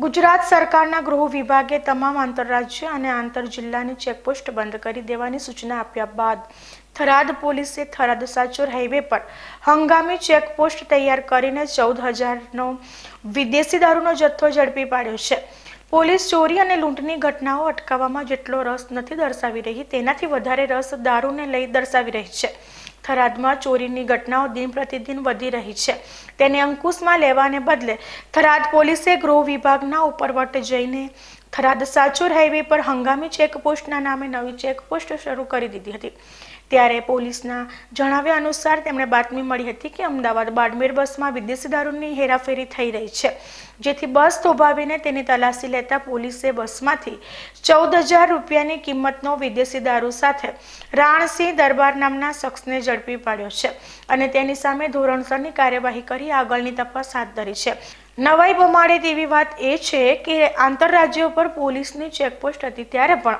ગુજરાત સરકારના ગૃહ વિભાગે તમામ આંતરરાજ્ય અને આંતર જિલ્લાની ચેકપોસ્ટ બંધ કરી દેવાની સૂચના આપ્યા બાદ થરાદ પોલીસે થરાદ સાચોર હાઈવે પર હંગામી ચેકપોસ્ટ તૈયાર કરીને ચૌદ હજારનો વિદેશી દારૂનો જથ્થો ઝડપી પાડ્યો છે પોલીસ ચોરી અને લૂંટની ઘટનાઓ અટકાવવામાં જેટલો રસ નથી દર્શાવી રહી તેનાથી વધારે રસ દારૂને લઈ દર્શાવી રહી છે થરાદમાં ચોરીની ઘટનાઓ દિન પ્રતિદિન વધી રહી છે તેને અંકુશમાં લેવાને બદલે થરાદ પોલીસે ગૃહ વિભાગના ઉપરવટ જઈને થરાદ સાચોર હાઈવે પર હંગામી ચેકપોસ્ટના નામે નવી ચેકપોસ્ટ શરૂ કરી દીધી હતી ત્યારે પોલીસના જણાવ્યા અનુસાર તેમણે બાતમી મળી હતી કે અમદાવાદ બાડમેર બસમાં વિદેશી દારૂની હેરાફેરી થઈ રહી છે જેથી બસ થોભાવીને તેની તલાશી લેતા પોલીસે બસમાંથી ચૌદ હજાર રૂપિયાની કિંમતનો વિદેશી દારૂ સાથે રાણસિંહ દરબાર નામના શખ્સને ઝડપી પાડ્યો છે અને તેની સામે ધોરણસરની કાર્યવાહી કરી આગળની તપાસ હાથ ધરી છે નવાઈ બમાડે તેવી વાત એ છે કે આંતરરાજ્ય ઉપર પોલીસની ચેકપોસ્ટ હતી ત્યારે પણ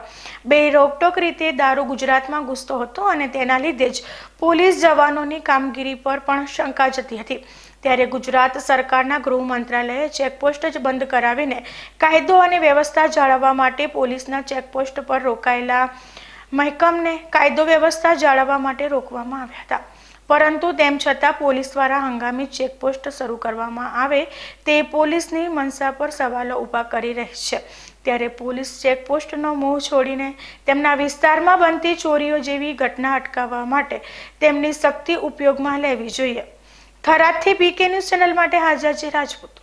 બે રોકટોક રીતે દારૂ ગુજરાતમાં ઘૂસતો હતો અને તેના લીધે જ પોલીસ જવાનોની કામગીરી પર પણ શંકા જતી હતી ત્યારે ગુજરાત સરકારના ગૃહ મંત્રાલયે ચેકપોસ્ટ જ બંધ કરાવીને કાયદો અને વ્યવસ્થા જાળવવા માટે પોલીસના ચેકપોસ્ટ પર રોકાયેલા મહેકમને કાયદો વ્યવસ્થા જાળવવા માટે રોકવામાં આવ્યા હતા પરંતુ તેમ છતાં પોલીસ દ્વારા હંગામી ચેકપોસ્ટ શરૂ કરવામાં આવે તે પોલીસની મનસા પર સવાલો ઊભા કરી રહી છે ત્યારે પોલીસ ચેકપોસ્ટનો મોહ છોડીને તેમના વિસ્તારમાં બનતી ચોરીઓ જેવી ઘટના અટકાવવા માટે તેમની શક્તિ ઉપયોગમાં લેવી જોઈએ થરાદથી બીકે ન્યૂઝ ચેનલ માટે હાજરજી છે રાજપૂત